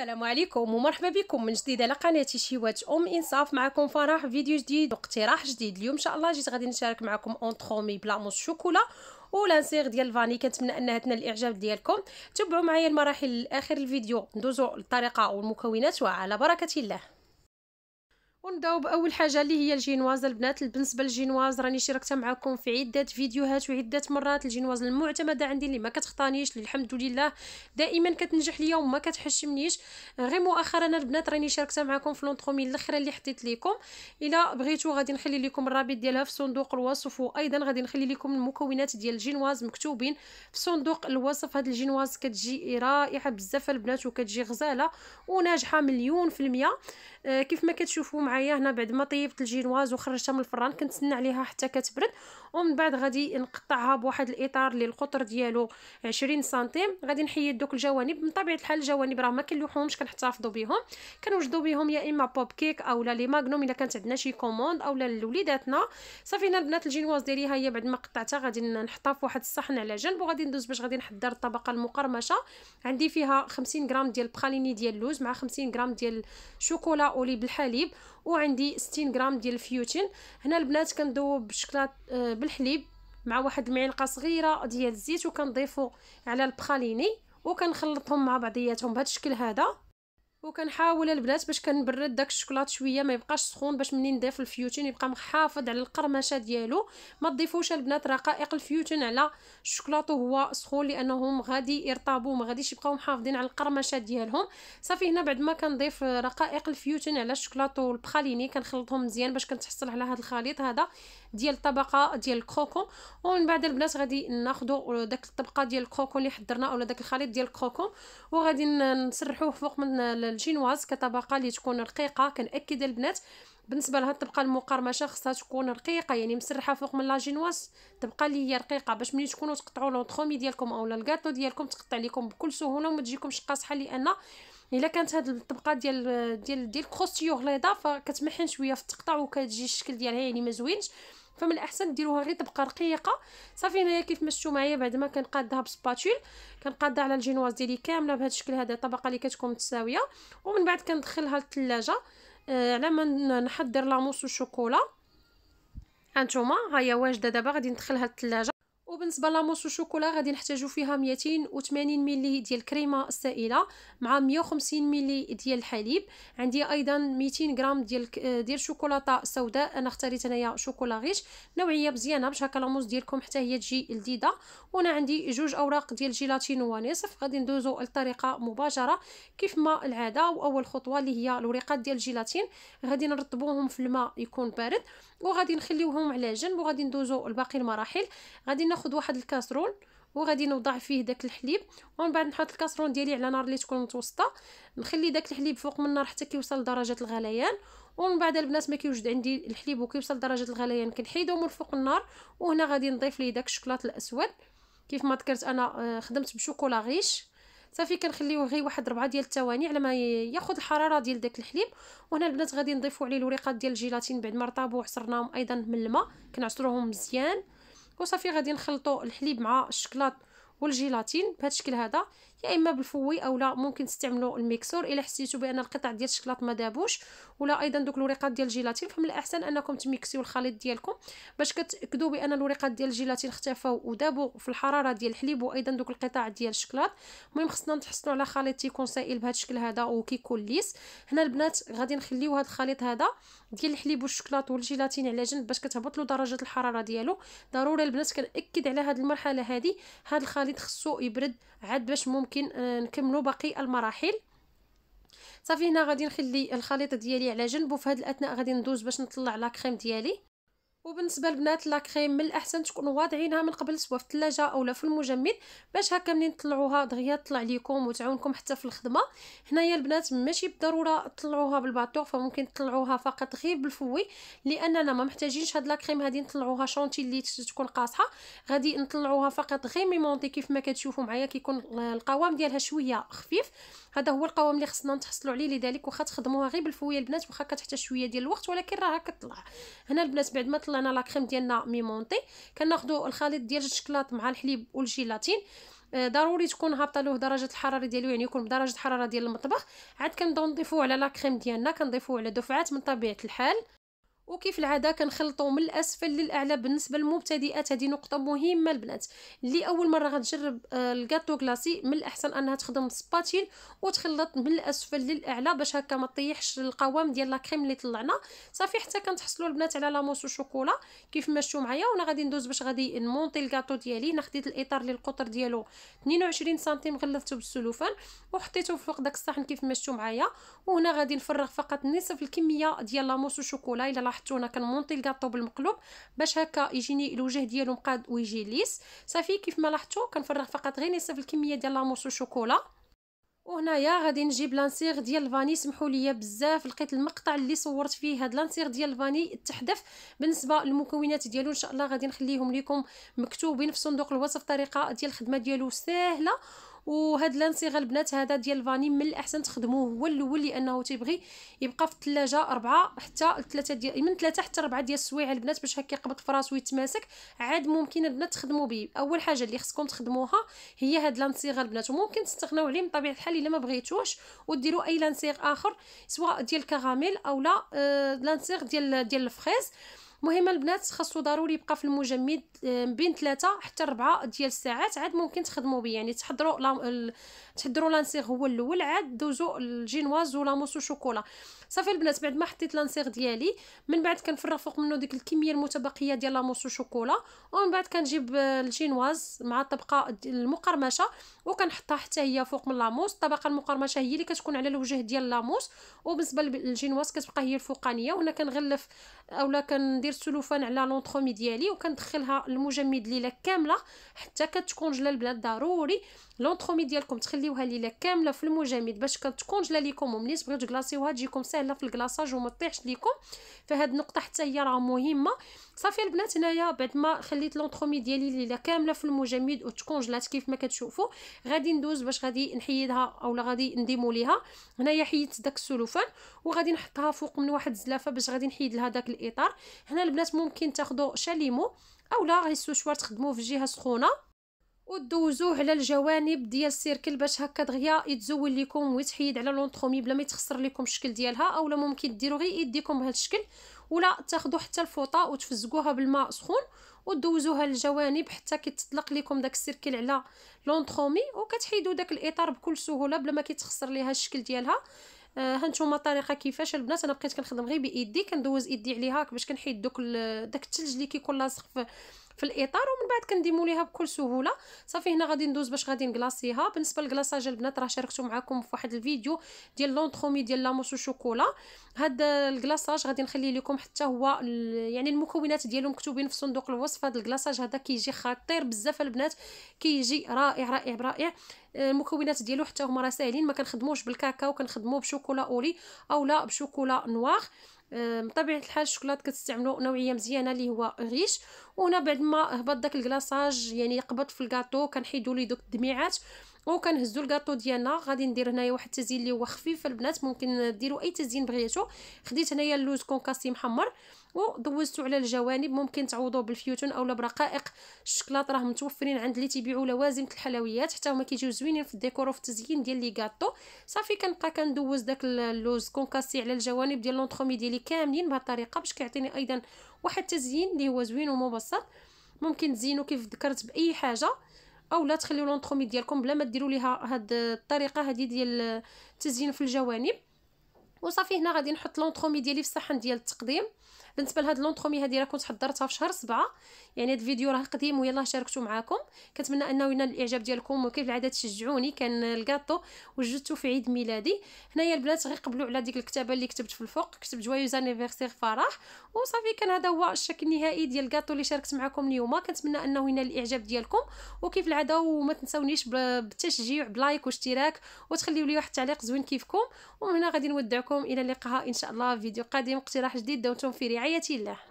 السلام عليكم ومرحبا بكم من جديد على قناتي شيوات ام انصاف معكم فرح فيديو جديد واقتراح جديد اليوم ان شاء الله جيت غادي نشارك معكم بلا بلاموس شوكولا ولانسيغ ديال الفاني كنتمنى انها تنال الاعجاب ديالكم تبعوا معايا المراحل لاخر الفيديو ندوزو الطريقه والمكونات وعلى بركه الله ونبداو باول حاجه اللي هي الجينواز البنات بالنسبه للجينواز راني شاركتها معكم في عده فيديوهات وعده مرات الجينواز المعتمده عندي اللي ما كتخطانيش الحمد لله دائما كتنجح ليا وما كتحشمنيش غير مؤخرا البنات راني شاركتها معكم في لونطرومي الاخيره اللي حطيت لكم الا بغيتو غادي نخلي لكم الرابط ديالها في صندوق الوصف وايضا غادي نخلي لكم المكونات ديال الجينواز مكتوبين في صندوق الوصف هاد الجينواز كتجي رائعه بزاف البنات وكتجي غزاله وناجحه مليون في المية آه كيف ما كتشوفوا معايا هنا بعد ما طيبت الجينواز وخرجتها من الفران كنتسنى عليها حتى كتبرد ومن بعد غادي نقطعها بواحد الاطار اللي القطر ديالو 20 سنتيم غادي نحيد دوك الجوانب من طبيعه الحال الجوانب راه ما كنلوحهمش كنحتفظوا بهم كنوجدوا بهم يا اما بوب كيك اولا لي ماغنوم الا كانت عندنا شي كوموند اولا لوليداتنا صافي هنا البنات الجينواز ديالي ها هي بعد ما قطعتها غادي نحطها في واحد الصحن على جنب وغادي ندوز باش غادي نحضر الطبقه المقرمشه عندي فيها 50 غرام ديال البخاليني ديال اللوز مع 50 غرام ديال شوكولا اولي بالحليب وعندي 60 غرام ديال الفيوتين هنا البنات كندوب بالشكلاط آه، بالحليب مع واحد المعلقه صغيره ديال الزيت وكنضيفو على البخاليني وكنخلطهم مع بعضياتهم بهذا الشكل هذا وكنحاول البنات باش كنبرد داك الشكلاط شويه ما يبقاش سخون باش منين نضيف الفيوتين يبقى محافظ على القرمشه ديالو ما تضيفوش البنات رقائق الفيوتين على الشوكولاط وهو سخون لانهم غادي يرطبوا ما غاديش يبقاو محافظين على القرمشه ديالهم صافي هنا بعد ما كنضيف رقائق الفيوتين على الشوكولاط والبخاليني كنخلطهم مزيان باش كنتحصل على هذا الخليط هذا ديال الطبقه ديال الكوكو ومن بعد البنات غادي ناخذوا داك الطبقه ديال الكوكو اللي حضرنا ولا داك الخليط ديال الكوكو وغادي نسرحوه فوق من الجينواز كطبقه اللي تكون رقيقه كنأكد البنات بالنسبه لهاد الطبقه المقرمشه خصها تكون رقيقه يعني مسرحه فوق من لا جينواز لي اللي هي رقيقه باش ملي تكونوا تقطعوا لونطخومي ديالكم اولا الكاطو ديالكم تقطع لكم بكل سهوله وما تجيكمش قاصحه لان الا كانت هاد الطبقه ديال ديال ديال, الكروستيو غليضه غليظه فكتمحن شويه في التقطع وكتجي الشكل ديالها يعني ما زوينش فمن الاحسن ديروها غير طبقه رقيقه صافي هنايا كيف ما شفتوا معايا بعد ما كنقادها بسباتول كنقادها على الجينواز ديالي كامله بهذا الشكل هذا الطبقه اللي كتكون متساويه ومن بعد كندخلها للثلاجه آه، على ما نحضر لاموس والشوكولا هانتوما ها هي واجده دابا غادي ندخلها للثلاجه وبالنسبه لاموس الشوكولا غادي نحتاجو فيها 280 ملي ديال الكريمه السائله مع 150 ملي ديال الحليب عندي ايضا 200 غرام ديال آه، ديال الشوكولاته سوداء انا اختاريت انايا شوكولا غيش نوعيه مزيانه باش هكا لاموس ديالكم حتى هي تجي لذيذه وانا عندي جوج اوراق ديال الجيلاتين ونصف غادي ندوزو للطريقه مباشره كيف ما العاده واول خطوه اللي هي الوريقات ديال الجيلاتين غادي نرطبوهم في الماء يكون بارد وغادي نخليوهم على جنب وغادي ندوزو لباقي المراحل غادي ناخذ واحد الكاسرول وغادي نوضع فيه داك الحليب ومن بعد نحط الكاسرون ديالي على نار اللي تكون متوسطه نخلي داك الحليب فوق من النار حتى كيوصل لدرجه الغليان ومن بعد البنات ما كيوجد عندي الحليب وكيوصل لدرجه الغليان كنحيدو من فوق النار وهنا غادي نضيف ليه داك الشوكولاط الاسود كيف ما ذكرت انا آه، خدمت بشوكولا غيش صافي كنخليوه غير واحد ربعة ديال الثواني على ما ياخذ الحراره ديال داك الحليب وهنا البنات غادي نضيفوا عليه الوريقات ديال الجيلاتين بعد ما رطابوا وعصرناهم ايضا من الماء كنعصروهم مزيان وصافي غادي نخلطوا الحليب مع الشكلاط والجيلاتين بهذا الشكل هذا يا اما بالفوي اولا ممكن تستعملوا الميكسور الا حسيتوا بان القطع ديال الشكلاط ما دابوش ولا ايضا دوك الوريقات ديال الجيلاتين فمن الاحسن انكم تميكسيو الخليط ديالكم باش كتاكدوا بان الوريقات ديال الجيلاتين اختفاو ودابوا في الحراره ديال الحليب وايضا دوك القطع ديال الشكلاط المهم خصنا نتحصلوا على خليط تيكون سائل بهذا الشكل هذا وكيكون ليس هنا البنات غادي نخليو هذا الخليط هذا ديال الحليب والشكلاط والجيلاتين على جنب باش كتهبط له درجه الحراره ديالو ضروري البنات كنأكد على هذه المرحله هذه هذا الخليط خصو يبرد عاد باش ممكن ممكن نكملوا باقي المراحل صافي هنا غادي نخلي الخليط ديالي على جنب وفي هاد الاثناء غادي ندوز باش نطلع لا كريم ديالي وبالنسبه لبنات لا كريم من الاحسن تكونوا واضعينها من قبل سواء في الثلاجه اولا في المجمد باش هكا منين تطلعوها دغيا تطلع ليكم وتعاونكم حتى في الخدمه هنايا البنات ماشي بالضروره تطلعوها بالباتور فممكن تطلعوها فقط غير بالفوي لاننا ما محتاجينش هاد لا كريم هادي نطلعوها شونتي اللي تكون قاصحه غادي نطلعوها فقط غير ميمونتي كيف ما كتشوفوا معايا كيكون القوام ديالها شويه خفيف هذا هو القوام اللي خصنا نتحصلوا عليه لذلك واخا تخدموها غير بالفوي البنات واخا كتحتاج شويه ديال الوقت ولكن راه كطلع هنا البنات بعد ما كيوصل لنا لا كريم ديالنا ميمونطي كناخذوا الخليط ديال الشكلاط مع الحليب والجيلاتين آه، ضروري تكون هابطه له درجه الحراره ديالو يعني يكون بدرجه الحراره ديال المطبخ عاد كنبداو نضيفوه على لا كريم ديالنا كنضيفوه على دفعات من طبيعه الحال وكيف العاده كنخلطو من الاسفل للاعلى بالنسبه للمبتدئات هذه نقطه مهمه البنات اللي اول مره غتجرب آه، الكاطو كلاصي من الاحسن انها تخدم سباتيل وتخلط من الاسفل للاعلى باش هكا ما طيحش القوام ديال لا كريم اللي طلعنا صافي حتى كنتحصلوا البنات على لاموس وشوكولا كيف ما شفتوا معايا وانا غادي ندوز باش غادي نمونطي الكاطو ديالي انا خديت الاطار اللي القطر ديالو 22 سنتيم غلفته بالسلوفان وحطيته فوق داك الصحن كيف ما شفتوا معايا وهنا غادي نفرغ فقط نصف الكميه ديال لاموس وشوكولا الا وانا كنمونطي الكاطو بالمقلوب باش هكا يجيني الوجه ديالو مقاد ويجي ليس صافي كيف ما لاحظتوا كنفرغ فقط غير نصف الكميه ديال لاموس وشوكولا وهنايا غادي نجيب لانسيغ ديال الفاني سمحوا لي بزاف لقيت المقطع اللي صورت فيه هاد لانسيغ ديال الفاني تحدف بالنسبه للمكونات ديالو ان شاء الله غادي نخليهم لكم مكتوبين في صندوق الوصف طريقه ديال الخدمه ديالو سهله وهاد لانسيغ البنات هذا ديال الفاني من الاحسن تخدموه هو الاول لانه تيبغي يبقى في الثلاجه أربعة حتى ثلاثه ديال من ثلاثه حتى أربعة ديال السوايع البنات باش هكا يقبض في راسو ويتماسك عاد ممكن البنات تخدموا به اول حاجه اللي خصكم تخدموها هي هاد لانسيغ البنات وممكن تستغناو عليه بطبيعه الحال الا ما بغيتوش وديروا اي لانسيغ اخر سواء ديال الكراميل اولا آه لانسيغ ديال ديال الفريز مهم البنات خاصو ضروري يبقى في المجمد آه، بين ثلاثة حتى ربعة ديال الساعات عاد ممكن تخدموا به يعني تحضروا ال... تحضروا لانسيغ هو الاول عاد دوزو الجينواز ولا موسو شوكولا صافي البنات بعد ما حطيت لانسيغ ديالي من بعد كنفرغ فوق منه ديك الكميه المتبقيه ديال لاموس وشوكولا ومن بعد كنجيب الجينواز مع الطبقه المقرمشه وكنحطها حتى هي فوق من لاموس الطبقه المقرمشه هي اللي كتكون على الوجه ديال لاموس وبالنسبه للجينواز كتبقى هي الفوقانيه وهنا كنغلف اولا كندير سلوفان على لونطرومي ديالي وكندخلها المجمد ليله كامله حتى كتكون جلا البنات ضروري لونطرومي ديالكم تخليوها ليله كامله في المجمد باش كتكون جلا ليكم وملي تبغيو تكلاصيوها تجيكم ساهله ساهله في الكلاصاج وما تطيحش ليكم فهاد النقطه حتى هي راه مهمه صافي البنات هنايا بعد ما خليت لونطخومي ديالي الليله كامله في المجمد وتكونجلات كيف ما كتشوفوا غادي ندوز باش غادي نحيدها اولا غادي نديمو ليها هنايا حيدت داك السلوفان وغادي نحطها فوق من واحد الزلافه باش غادي نحيد لها داك الاطار هنا البنات ممكن تاخذوا شاليمو اولا غير السوشوار تخدموه في جهه سخونه ودوزوه على الجوانب ديال السيركل باش هكا دغيا يتزول لكم ويتحيد على لونطرومي بلا ما يتخسر لكم الشكل ديالها اولا ممكن ديروا غير يديكم بهذا الشكل ولا تاخذوا حتى الفوطه وتفزقوها بالماء سخون ودوزوها للجوانب حتى كيتطلق لكم داك السيركل على لونطرومي وكتحيدوا داك الاطار بكل سهوله بلا ما كيتخسر ليها الشكل ديالها آه، ها هانتوما الطريقه كيفاش البنات انا بقيت كنخدم غير بايدي كندوز ايدي عليها باش كنحيد دوك داك الثلج اللي كيكون لاصق في الاطار ومن بعد كنديمو ليها بكل سهوله صافي هنا غادي ندوز باش غادي نكلاصيها بالنسبه لكلاصاج البنات راه شاركتو معكم في واحد الفيديو ديال لونطرومي ديال لاموس وشوكولا هاد الكلاصاج غادي نخلي لكم حتى هو يعني المكونات ديالو مكتوبين في صندوق الوصف هاد الكلاصاج هذا كيجي خطير بزاف البنات كيجي رائع رائع رائع آه، المكونات ديالو حتى هما راه ساهلين ما كنخدموش بالكاكاو كنخدموه بشوكولا اولي اولا بشوكولا نوار بطبيعه الحال الشوكولات كتستعملوا نوعيه مزيانه اللي هو ريش وهنا بعد ما هبط داك الكلاصاج يعني قبض في الكاطو كنحيدو ليه دوك الدميعات وكنهزوا الكاطو ديالنا غادي ندير هنايا واحد التزيين اللي هو خفيف البنات ممكن ديروا اي تزيين بغيتو خديت هنايا اللوز كونكاسي محمر ودوزتو على الجوانب ممكن تعوضوه بالفيوتون اولا برقائق الشكلاط راه متوفرين عند اللي تيبيعوا لوازم الحلويات حتى هما كيجيو زوينين في الديكور وفي التزيين ديال لي كاطو صافي كنبقى كندوز داك اللوز كونكاسي على الجوانب ديال لونطخومي ديالي كاملين بهاد الطريقه باش كيعطيني ايضا واحد التزيين اللي هو زوين ومبسط ممكن تزينو كيف ذكرت باي حاجه او لا تخليو لونطرومي ديالكم بلا ما ديروا ليها هاد الطريقه هادي ديال التزيين في الجوانب وصافي هنا غادي نحط لونطرومي ديالي في الصحن ديال التقديم بالنسبه لهاد لونطرومي هادي راه كنت حضرتها في شهر سبعة يعني هاد الفيديو راه قديم ويلا شاركته معاكم كنتمنى انه ينال الاعجاب ديالكم وكيف العاده تشجعوني كان الكاطو وجدته في عيد ميلادي هنايا البنات قبلوا على ديك الكتابه اللي كتبت في الفوق كتبت جويوز انيفيرسير فرح وصافي كان هذا هو الشكل النهائي ديال الكاطو اللي شاركت معكم اليوم كنتمنى انه ينال الاعجاب ديالكم وكيف العاده وما تنساونيش بالتشجيع بلايك واشتراك وتخليو لي واحد التعليق زوين كيفكم ومن هنا غادي نودعكم الى اللقاء ان شاء الله فيديو قادم اقتراح جديد داونتم في رعاية الله